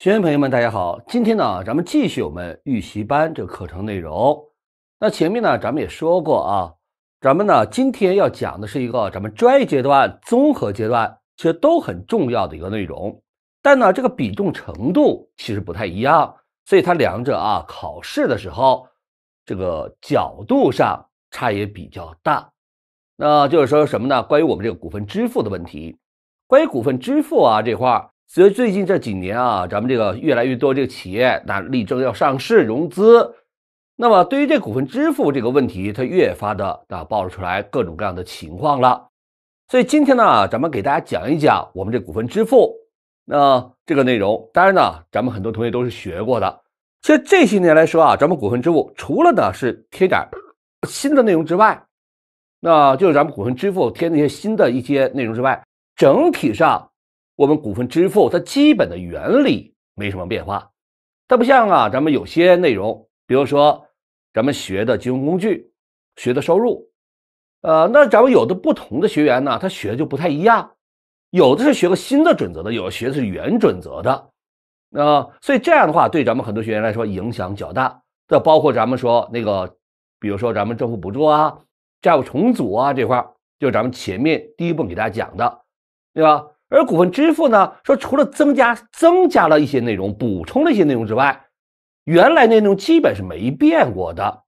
学员朋友们，大家好！今天呢，咱们继续我们预习班这个课程内容。那前面呢，咱们也说过啊，咱们呢今天要讲的是一个咱们专业阶段、综合阶段其实都很重要的一个内容，但呢，这个比重程度其实不太一样，所以它两者啊考试的时候这个角度上差也比较大。那就是说什么呢？关于我们这个股份支付的问题，关于股份支付啊这块儿。所以最近这几年啊，咱们这个越来越多这个企业那力争要上市融资，那么对于这股份支付这个问题，它越发的啊暴露出来各种各样的情况了。所以今天呢，咱们给大家讲一讲我们这股份支付那这个内容。当然呢，咱们很多同学都是学过的。其实这些年来说啊，咱们股份支付除了呢是贴点新的内容之外，那就是咱们股份支付贴那些新的一些内容之外，整体上。我们股份支付它基本的原理没什么变化，它不像啊，咱们有些内容，比如说咱们学的金融工具、学的收入，呃，那咱们有的不同的学员呢，他学的就不太一样，有的是学个新的准则的，有的学的是原准则的，那所以这样的话，对咱们很多学员来说影响较大。这包括咱们说那个，比如说咱们政府补助啊、债务重组啊这块，就咱们前面第一步给大家讲的，对吧？而股份支付呢？说除了增加增加了一些内容、补充了一些内容之外，原来内容基本是没变过的。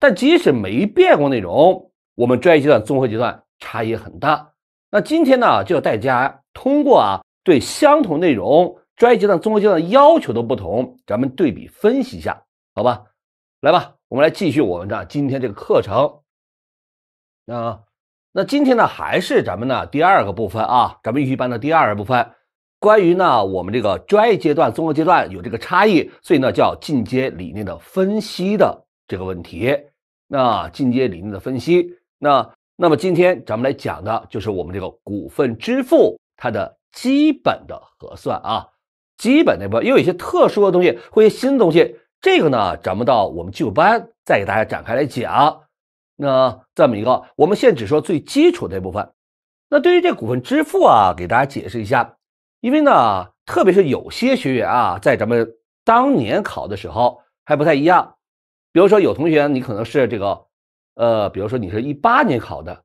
但即使没变过内容，我们专业阶段、综合阶段差异很大。那今天呢，就要大家通过啊，对相同内容专业阶段、综合阶段要求的不同，咱们对比分析一下，好吧？来吧，我们来继续我们的今天这个课程啊。那今天呢，还是咱们呢第二个部分啊，咱们预习班的第二个部分，关于呢我们这个专业阶段、综合阶段有这个差异，所以呢叫进阶理念的分析的这个问题。那进阶理念的分析，那那么今天咱们来讲的就是我们这个股份支付它的基本的核算啊，基本那部分，也有一些特殊的东西，一些新的东西，这个呢咱们到我们基础班再给大家展开来讲。那这么一个，我们在只说最基础这部分。那对于这股份支付啊，给大家解释一下，因为呢，特别是有些学员啊，在咱们当年考的时候还不太一样。比如说有同学，你可能是这个，呃，比如说你是一八年考的，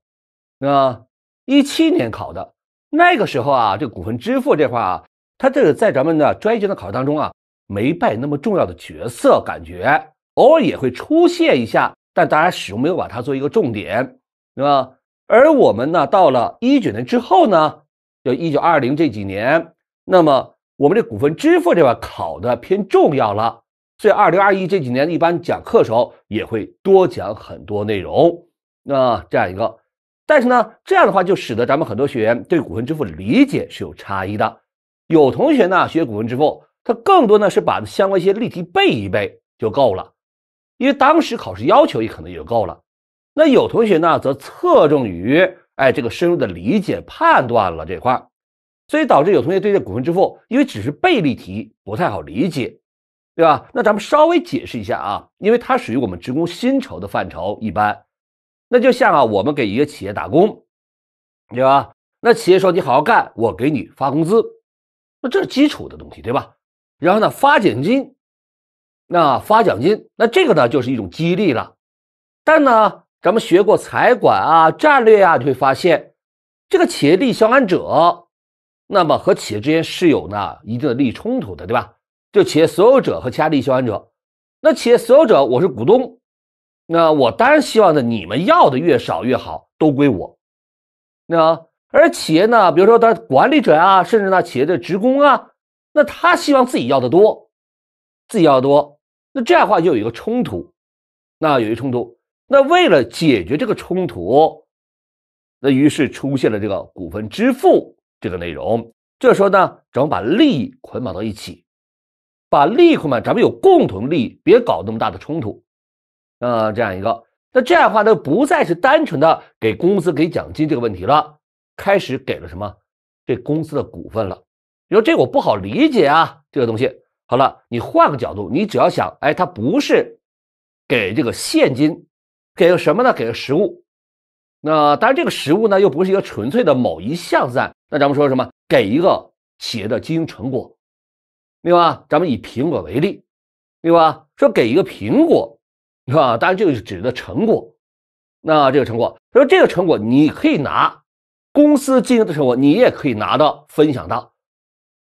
那一七年考的那个时候啊，这股份支付这块啊，它这个在咱们的专业技能考试当中啊，没扮那么重要的角色，感觉偶尔也会出现一下。但大家始终没有把它做一个重点，对吧？而我们呢，到了一九年之后呢，就一九二零这几年，那么我们这股份支付这块考的偏重要了。所以二零二一这几年一般讲课时候也会多讲很多内容，那这样一个。但是呢，这样的话就使得咱们很多学员对股份支付理解是有差异的。有同学呢学股份支付，他更多呢是把相关一些例题背一背就够了。因为当时考试要求也可能也就够了，那有同学呢则侧重于哎这个深入的理解判断了这块儿，所以导致有同学对这股份支付，因为只是背例题不太好理解，对吧？那咱们稍微解释一下啊，因为它属于我们职工薪酬的范畴一般，那就像啊我们给一个企业打工，对吧？那企业说你好好干，我给你发工资，那这是基础的东西，对吧？然后呢发奖金。那发奖金，那这个呢就是一种激励了。但呢，咱们学过财管啊、战略啊，你会发现，这个企业利益相关者，那么和企业之间是有呢一定的利益冲突的，对吧？就企业所有者和其他利益相关者。那企业所有者我是股东，那我当然希望呢你们要的越少越好，都归我。那而企业呢，比如说他管理者啊，甚至呢企业的职工啊，那他希望自己要的多，自己要的多。那这样的话就有一个冲突，那有一个冲突，那为了解决这个冲突，那于是出现了这个股份支付这个内容。这时候呢，咱们把利益捆绑到一起，把利益捆绑，咱们有共同利益，别搞那么大的冲突。啊，这样一个，那这样的话，呢，不再是单纯的给工资、给奖金这个问题了，开始给了什么？这公司的股份了。你说这我不好理解啊，这个东西。好了，你换个角度，你只要想，哎，他不是给这个现金，给个什么呢？给个实物。那当然，这个实物呢又不是一个纯粹的某一项赞。那咱们说什么？给一个企业的经营成果，对吧？咱们以苹果为例，对吧？说给一个苹果，是吧？当然这个是指的成果。那这个成果，说这个成果你可以拿公司经营的成果，你也可以拿到分享到，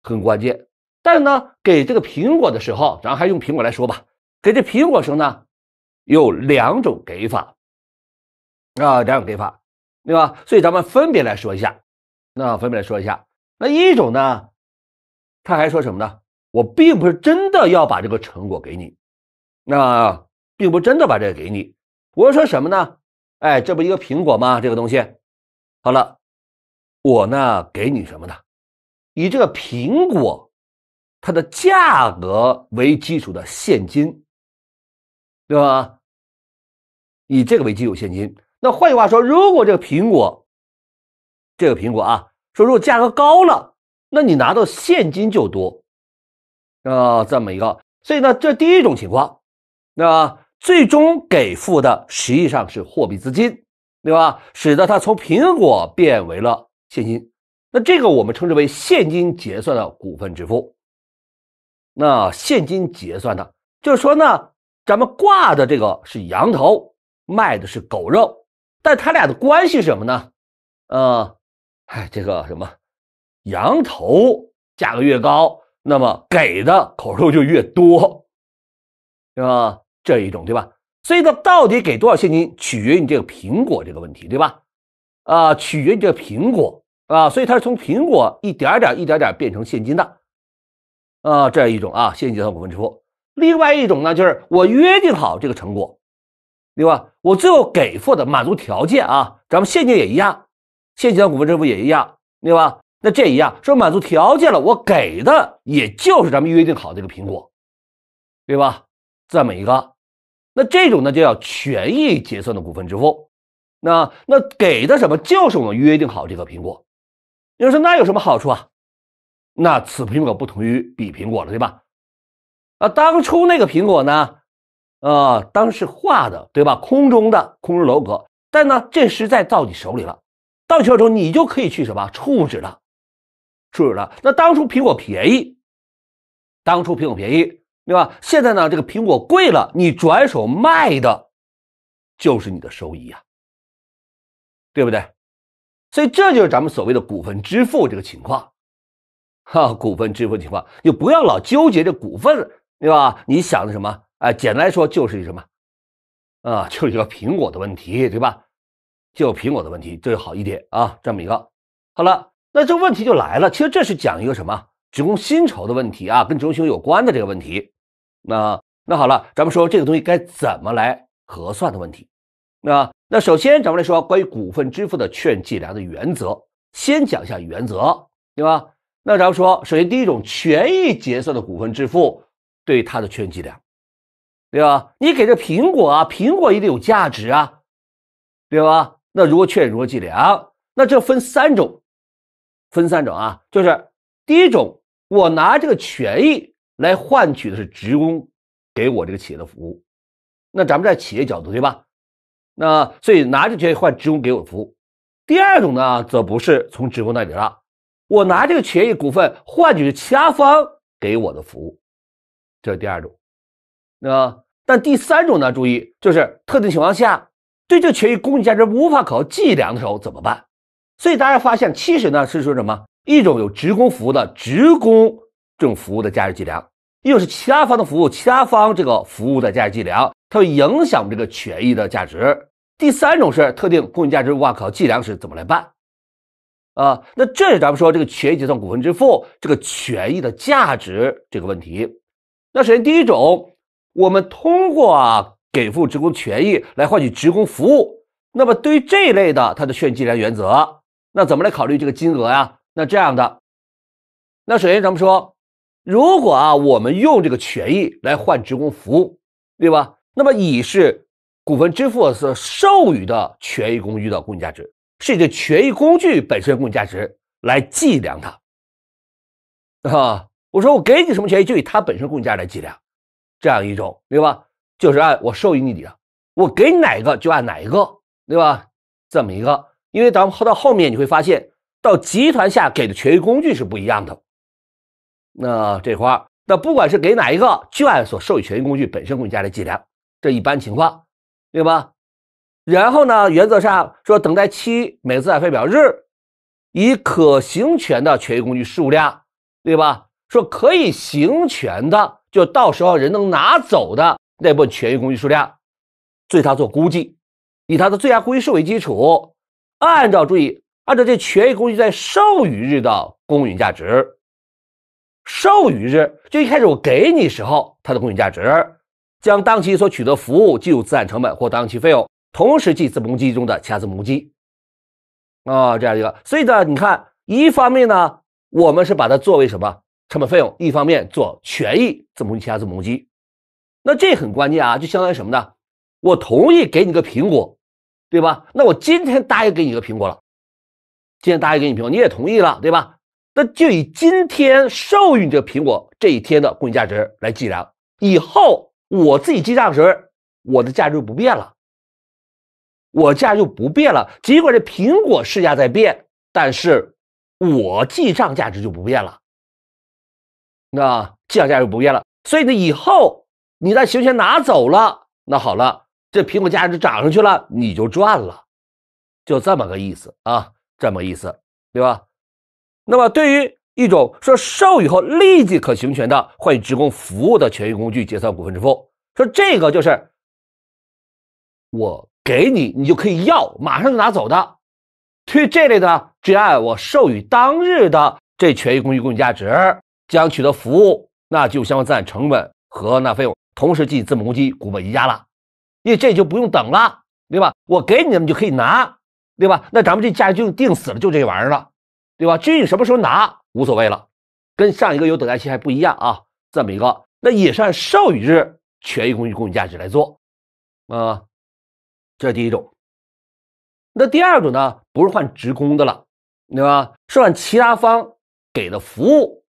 很关键。但呢，给这个苹果的时候，咱还用苹果来说吧。给这苹果时候呢，有两种给法，啊，两种给法，对吧？所以咱们分别来说一下。那分别来说一下，那一种呢，他还说什么呢？我并不是真的要把这个成果给你，那并不真的把这个给你。我说什么呢？哎，这不一个苹果吗？这个东西，好了，我呢给你什么呢？以这个苹果。它的价格为基础的现金，对吧？以这个为基础现金。那换句话说，如果这个苹果，这个苹果啊，说如果价格高了，那你拿到现金就多，呃，这么一个。所以呢，这第一种情况，那最终给付的实际上是货币资金，对吧？使得它从苹果变为了现金。那这个我们称之为现金结算的股份支付。那现金结算的，就是说呢，咱们挂的这个是羊头，卖的是狗肉，但它俩的关系是什么呢？呃，哎，这个什么，羊头价格越高，那么给的口肉就越多，是吧？这一种对吧？所以它到底给多少现金，取决于你这个苹果这个问题，对吧？啊，取决于这个苹果啊，所以它是从苹果一点点、一点点变成现金的。啊，这样一种啊，现金结算股份支付；另外一种呢，就是我约定好这个成果，对吧？我最后给付的满足条件啊，咱们现金也一样，现金结算股份支付也一样，对吧？那这一样，说满足条件了，我给的也就是咱们约定好这个苹果，对吧？这么一个，那这种呢，就叫权益结算的股份支付。那那给的什么？就是我们约定好这个苹果。有人说，那有什么好处啊？那此苹果不同于彼苹果了，对吧？啊，当初那个苹果呢？呃，当时画的，对吧？空中的空中楼阁。但呢，这时在到你手里了，到手之后你就可以去什么处置了，处置了。那当初苹果便宜，当初苹果便宜，对吧？现在呢，这个苹果贵了，你转手卖的，就是你的收益呀，对不对？所以这就是咱们所谓的股份支付这个情况。哈，股份支付情况，就不要老纠结这股份，对吧？你想的什么？哎，简单来说就是一什么，啊，就是一个苹果的问题，对吧？就苹果的问题，这就好一点啊。这么一个，好了，那这问题就来了，其实这是讲一个什么职工薪酬的问题啊，跟职工有关的这个问题。那那好了，咱们说这个东西该怎么来核算的问题。那那首先，咱们来说关于股份支付的劝计量的原则，先讲一下原则，对吧？那咱们说，首先第一种权益结算的股份支付，对它的权计量，对吧？你给这苹果啊，苹果也得有价值啊，对吧？那如何确认如何计量？那这分三种，分三种啊，就是第一种，我拿这个权益来换取的是职工给我这个企业的服务，那咱们在企业角度，对吧？那所以拿这益换职工给我服务。第二种呢，则不是从职工那里了。我拿这个权益股份换取其他方给我的服务，这是第二种，啊，但第三种呢？注意，就是特定情况下，对这权益公允价值无法考计量的时候怎么办？所以大家发现，其实呢是说什么？一种有职工服务的职工这种服务的价值计量，一种是其他方的服务，其他方这个服务的价值计量，它会影响我们这个权益的价值。第三种是特定公允价值无法考计量时怎么来办？啊，那这是咱们说这个权益结算股份支付这个权益的价值这个问题。那首先第一种，我们通过啊给付职工权益来换取职工服务，那么对于这一类的它的现计量原则，那怎么来考虑这个金额呀？那这样的，那首先咱们说，如果啊我们用这个权益来换职工服务，对吧？那么乙是股份支付所授予的权益工具的公允价值。是以这权益工具本身公允价值来计量它，啊，我说我给你什么权益，就以它本身公允价来计量，这样一种，对吧？就是按我授予你的，我给你哪一个就按哪一个，对吧？这么一个，因为咱们后到后面你会发现，到集团下给的权益工具是不一样的，那这块那不管是给哪一个，就按所授予权益工具本身公允价来计量，这一般情况，对吧？然后呢？原则上说，等待期每资产负表日，以可行权的权益工具数量，对吧？说可以行权的，就到时候人能拿走的那部分权益工具数量，对它做估计，以它的最佳估计数为基础，按照注意，按照这权益工具在授予日的公允价值，授予日就一开始我给你时候它的公允价值，将当期所取得服务计入资产成本或当期费用。同时记资本公中的其他资本公啊，这样一个，所以呢，你看，一方面呢，我们是把它作为什么成本费用；一方面做权益他子母鸡，那这很关键啊，就相当于什么呢？我同意给你个苹果，对吧？那我今天答应给你个苹果了，今天答应给你苹果，你也同意了，对吧？那就以今天授予你这个苹果这一天的供应价值来计量。以后我自己记账时我的价值就不变了。我价就不变了，尽管这苹果市价在变，但是我记账价值就不变了。那记账价就不变了，所以呢，以后你再行权拿走了，那好了，这苹果价值涨上去了，你就赚了，就这么个意思啊，这么意思，对吧？那么对于一种说授予后立即可行权的，会提供服务的权益工具结算股份支付，说这个就是我。给你，你就可以要，马上就拿走的。对于这类的只要我授予当日的这权益工具供允价值将取得服务，那就相当于成本和那费用同时记资本公积股本溢价了。因为这就不用等了，对吧？我给你们就可以拿，对吧？那咱们这价就定死了，就这玩意儿了，对吧？至于什么时候拿无所谓了，跟上一个有等待期还不一样啊。这么一个，那也是按授予日权益工具供允价值来做，啊。这是第一种，那第二种呢？不是换职工的了，对吧？是换其他方给的服务，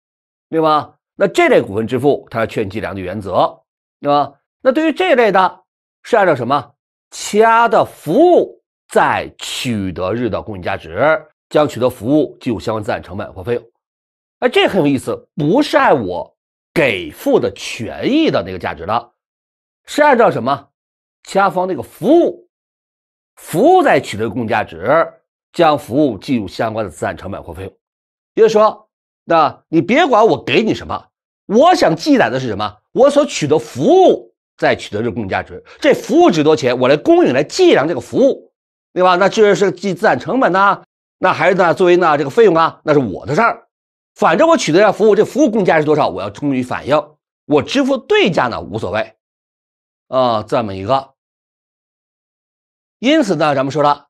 对吧？那这类股份支付，它要认计量的原则，对吧？那对于这类的，是按照什么？其他的服务在取得日的公允价值，将取得服务计入相关资产成本或费用。哎，这很有意思，不是按我给付的权益的那个价值的，是按照什么？其他方那个服务。服务在取得公价值，将服务计入相关的资产成本或费用。也就是说，那你别管我给你什么，我想记载的是什么？我所取得服务在取得这公价值，这服务值多钱？我来供应来计量这个服务，对吧？那这是记资产成本呢，那还是呢作为呢这个费用啊，那是我的事儿。反正我取得这服务，这服务公价是多少，我要充于反映。我支付对价呢无所谓，啊，这么一个。因此呢，咱们说了，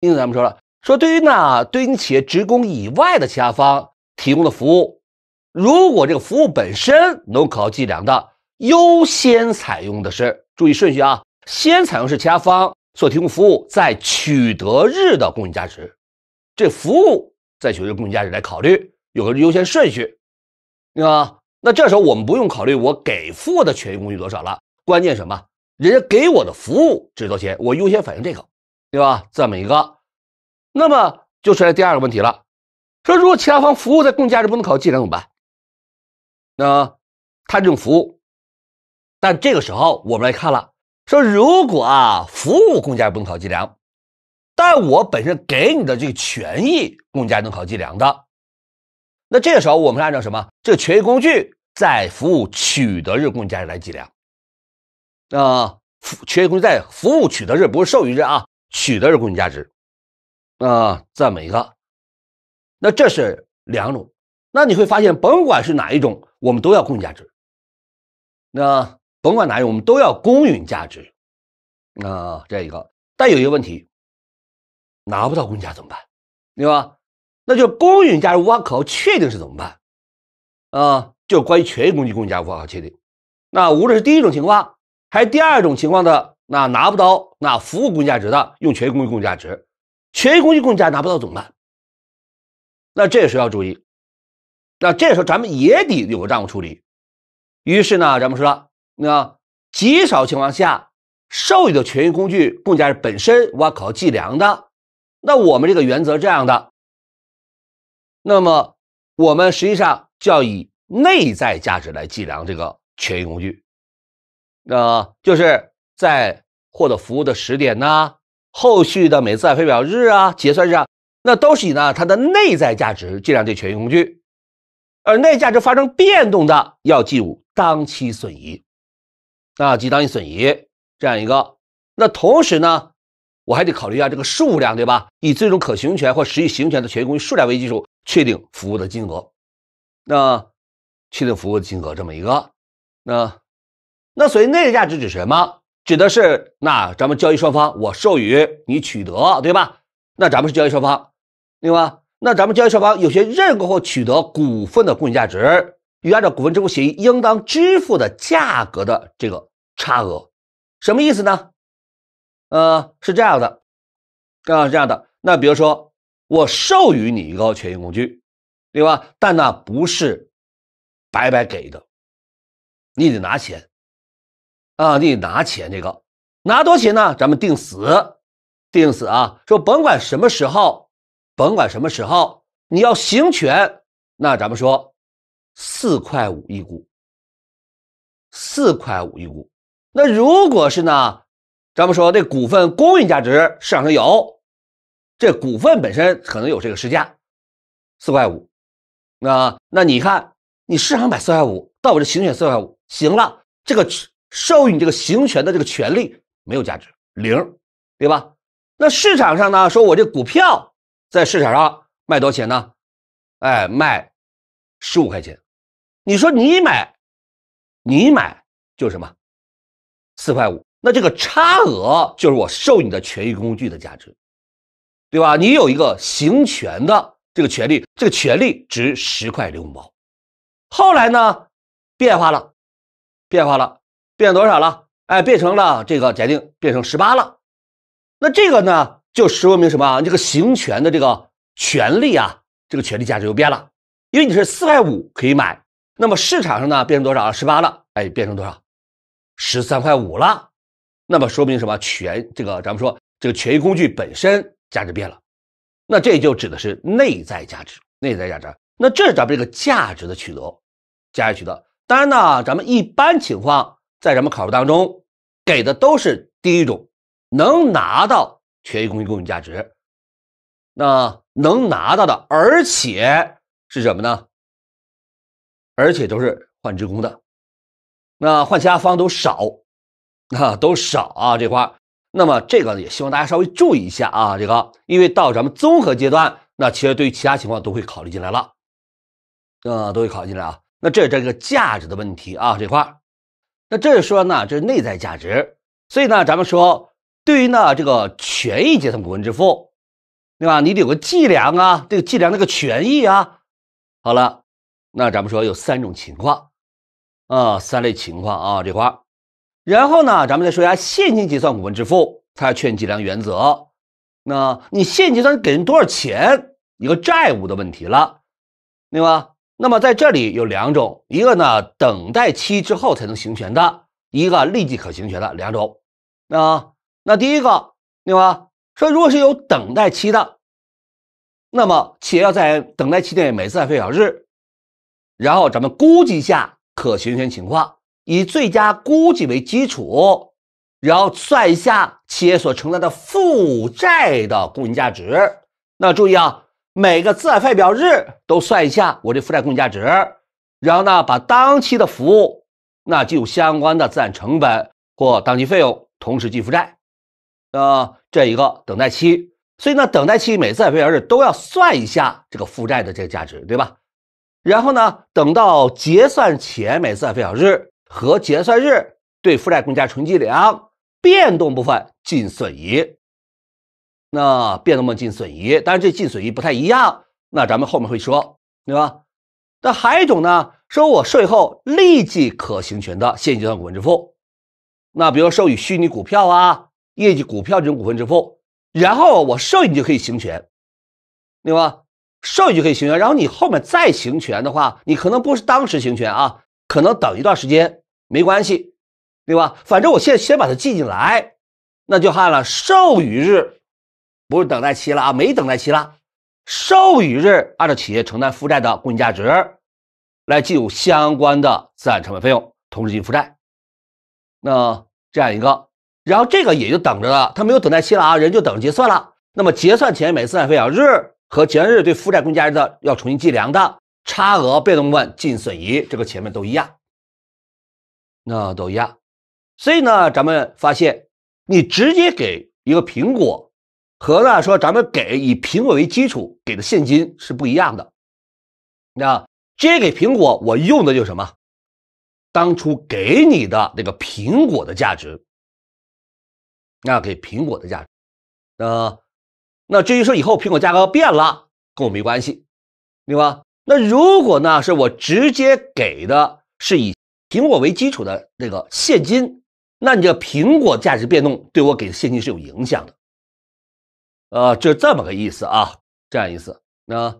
因此咱们说了，说对于呢，对你企业职工以外的其他方提供的服务，如果这个服务本身能够计量的，优先采用的是，注意顺序啊，先采用是其他方所提供服务在取得日的公允价值，这服务在取得公允价值来考虑，有个优先顺序，啊，那这时候我们不用考虑我给付的权益工具多少了，关键什么？人家给我的服务值多钱，我优先反映这个，对吧？这么一个，那么就出来第二个问题了，说如果其他方服务的公允价值不能考计量怎么办？那他这种服务，但这个时候我们来看了，说如果啊服务公允价值不能考计量，但我本身给你的这个权益公允价值能考计量的，那这个时候我们按照什么？这个权益工具在服务取得日公价值来计量。啊，权益工具在服务取得日不是授予日啊，取得日公允价值啊，这么一个，那这是两种，那你会发现，甭管是哪一种，我们都要公允价值。那甭管哪一种，我们都要公允价值啊，这一个。但有一个问题，拿不到公允价怎么办？对吧？那就公允价值无法可靠确定是怎么办？啊，就关于权益工具公允价无法可靠确定。那无论是第一种情况，还第二种情况的，那拿不到那服务公价值的，用权益工具公价值，权益工具公价拿不到怎么办？那这个时候要注意，那这时候咱们也得有个账务处理。于是呢，咱们说，那极少情况下，授予的权益工具公价值本身我考计量的，那我们这个原则这样的，那么我们实际上就要以内在价值来计量这个权益工具。那就是在获得服务的时点呐，后续的每次派发表日啊，结算日，啊，那都是以呢它的内在价值计量这权益工具，而内价值发生变动的要计入当期损益，那记当期损益这样一个。那同时呢，我还得考虑一下这个数量，对吧？以最终可行权或实际行权的权益工具数量为基础，确定服务的金额，那确定服务的金额这么一个，那。那所以内在价值指什么？指的是那咱们交易双方，我授予你取得，对吧？那咱们是交易双方，对吧？那咱们交易双方有些认购后取得股份的公允价值与按照股份支付协议应当支付的价格的这个差额，什么意思呢？呃，是这样的啊，是这样的。那比如说，我授予你一个权益工具，对吧？但那不是白白给的，你得拿钱。啊，你拿钱这个，拿多钱呢？咱们定死，定死啊！说甭管什么时候，甭管什么时候，你要行权，那咱们说四块五一股，四块五一股。那如果是呢，咱们说这股份公允价值市场上有，这股份本身可能有这个市价，四块五。那那你看，你市场买四块五，到我这行权四块五，行了，这个。授予你这个行权的这个权利没有价值零，对吧？那市场上呢？说我这股票在市场上卖多少钱呢？哎，卖十五块钱。你说你买，你买就是什么四块五？那这个差额就是我授予你的权益工具的价值，对吧？你有一个行权的这个权利，这个权利值十块零五毛。后来呢，变化了，变化了。变多少了？哎，变成了这个假定变成十八了。那这个呢，就说明什么？这个行权的这个权利啊，这个权利价值又变了，因为你是四块五可以买，那么市场上呢变成多少？十八了，哎，变成多少？十三块五了。那么说明什么？权这个咱们说这个权益工具本身价值变了。那这就指的是内在价值，内在价值。那这是咱们这个价值的取得，价值取得。当然呢，咱们一般情况。在咱们考试当中，给的都是第一种，能拿到权益工具公允价值，那能拿到的，而且是什么呢？而且都是换职工的，那换其他方都少，那 都少啊这块。那么这个也希望大家稍微注意一下啊，这个，因为到咱们综合阶段，那其实对于其他情况都会考虑进来了，呃，都会考虑进来啊。那这这个价值的问题啊这块。那这就说呢，这是内在价值，所以呢，咱们说对于呢这个权益结算股份支付，对吧？你得有个计量啊，这个计量那个权益啊。好了，那咱们说有三种情况，啊，三类情况啊这块然后呢，咱们再说一下现金结算股份支付，它要认计量原则。那你现金结算给人多少钱，一个债务的问题了，对吧？那么在这里有两种，一个呢等待期之后才能行权的，一个立即可行权的两种。那那第一个，对吧？说如果是有等待期的，那么企业要在等待期内每次按费小时，然后咱们估计一下可行权情况，以最佳估计为基础，然后算一下企业所承担的负债的公允价值。那注意啊。每个资产负债表日都算一下我这负债公允价值，然后呢，把当期的服务，那就有相关的资产成本或当期费用同时记负债，呃，这一个等待期。所以呢，等待期每资产负债表日都要算一下这个负债的这个价值，对吧？然后呢，等到结算前每资产负债表日和结算日对负债公允价纯计量变动部分进损益。那变动的净损益，当然这净损益不太一样，那咱们后面会说，对吧？那还有一种呢，说我税后立即可行权的现金算股份支付，那比如授予虚拟股票啊、业绩股票这种股份支付，然后我授予就可以行权，对吧？授予就可以行权，然后你后面再行权的话，你可能不是当时行权啊，可能等一段时间没关系，对吧？反正我现在先把它记进来，那就按了授予日。不是等待期了啊，没等待期了。授予日按照企业承担负债的公允价值来计入相关的资产成本费用，同时行负债。那这样一个，然后这个也就等着了，它没有等待期了啊，人就等着结算了。那么结算前，每次资产费用日和结算日对负债公允价值的要重新计量的差额，被动部分进损益，这个前面都一样。那都一样，所以呢，咱们发现你直接给一个苹果。和呢说，咱们给以苹果为基础给的现金是不一样的。那直接给苹果，我用的就是什么？当初给你的那个苹果的价值。那给苹果的价值，呃，那至于说以后苹果价格变了，跟我没关系，对吧？那如果呢是我直接给的是以苹果为基础的那个现金，那你这苹果价值变动对我给的现金是有影响的。呃，就这么个意思啊，这样意思。那。